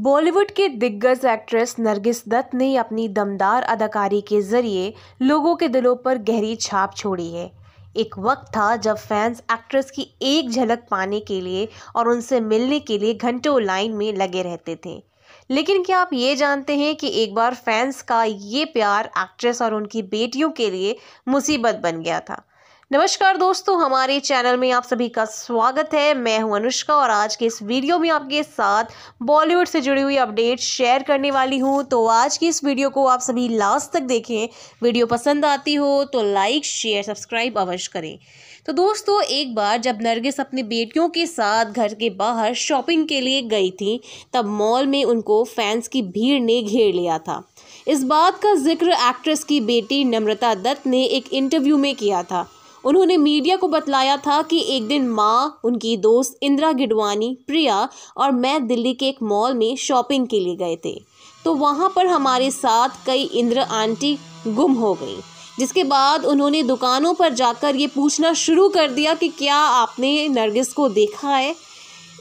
बॉलीवुड के दिग्गज एक्ट्रेस नरगिस दत्त ने अपनी दमदार अदाकारी के जरिए लोगों के दिलों पर गहरी छाप छोड़ी है एक वक्त था जब फैंस एक्ट्रेस की एक झलक पाने के लिए और उनसे मिलने के लिए घंटों लाइन में लगे रहते थे लेकिन क्या आप ये जानते हैं कि एक बार फैंस का ये प्यार एक्ट्रेस और उनकी बेटियों के लिए मुसीबत बन गया था नमस्कार दोस्तों हमारे चैनल में आप सभी का स्वागत है मैं हूं अनुष्का और आज के इस वीडियो में आपके साथ बॉलीवुड से जुड़ी हुई अपडेट शेयर करने वाली हूं तो आज की इस वीडियो को आप सभी लास्ट तक देखें वीडियो पसंद आती हो तो लाइक शेयर सब्सक्राइब अवश्य करें तो दोस्तों एक बार जब नरगिस अपनी बेटियों के साथ घर के बाहर शॉपिंग के लिए गई थी तब मॉल में उनको फैंस की भीड़ ने घेर लिया था इस बात का जिक्र एक्ट्रेस की बेटी नम्रता दत्त ने एक इंटरव्यू में किया था उन्होंने मीडिया को बतलाया था कि एक दिन माँ उनकी दोस्त इंदिरा गिडवानी प्रिया और मैं दिल्ली के एक मॉल में शॉपिंग के लिए गए थे तो वहाँ पर हमारे साथ कई इंद्र आंटी गुम हो गई जिसके बाद उन्होंने दुकानों पर जाकर ये पूछना शुरू कर दिया कि क्या आपने नरगिस को देखा है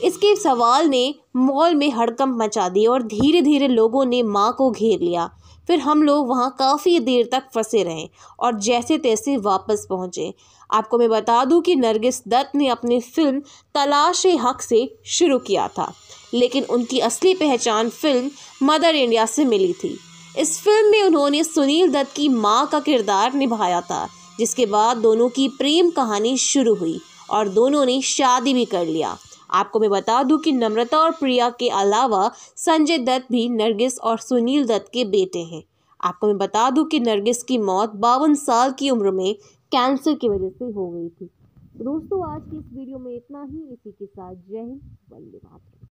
इसके सवाल ने मॉल में हड़कंप मचा दी और धीरे धीरे लोगों ने माँ को घेर लिया फिर हम लोग वहाँ काफ़ी देर तक फंसे रहे और जैसे तैसे वापस पहुँचे आपको मैं बता दूँ कि नरगिस दत्त ने अपनी फिल्म तलाश हक से शुरू किया था लेकिन उनकी असली पहचान फिल्म मदर इंडिया से मिली थी इस फिल्म में उन्होंने सुनील दत्त की माँ का किरदार निभाया था जिसके बाद दोनों की प्रेम कहानी शुरू हुई और दोनों ने शादी भी कर लिया आपको मैं बता दूं कि नम्रता और प्रिया के अलावा संजय दत्त भी नरगिस और सुनील दत्त के बेटे हैं आपको मैं बता दूं कि नरगिस की मौत बावन साल की उम्र में कैंसर की वजह से हो गई थी दोस्तों आज की इस वीडियो में इतना ही इसी के साथ जय हिंद वंदे मातरम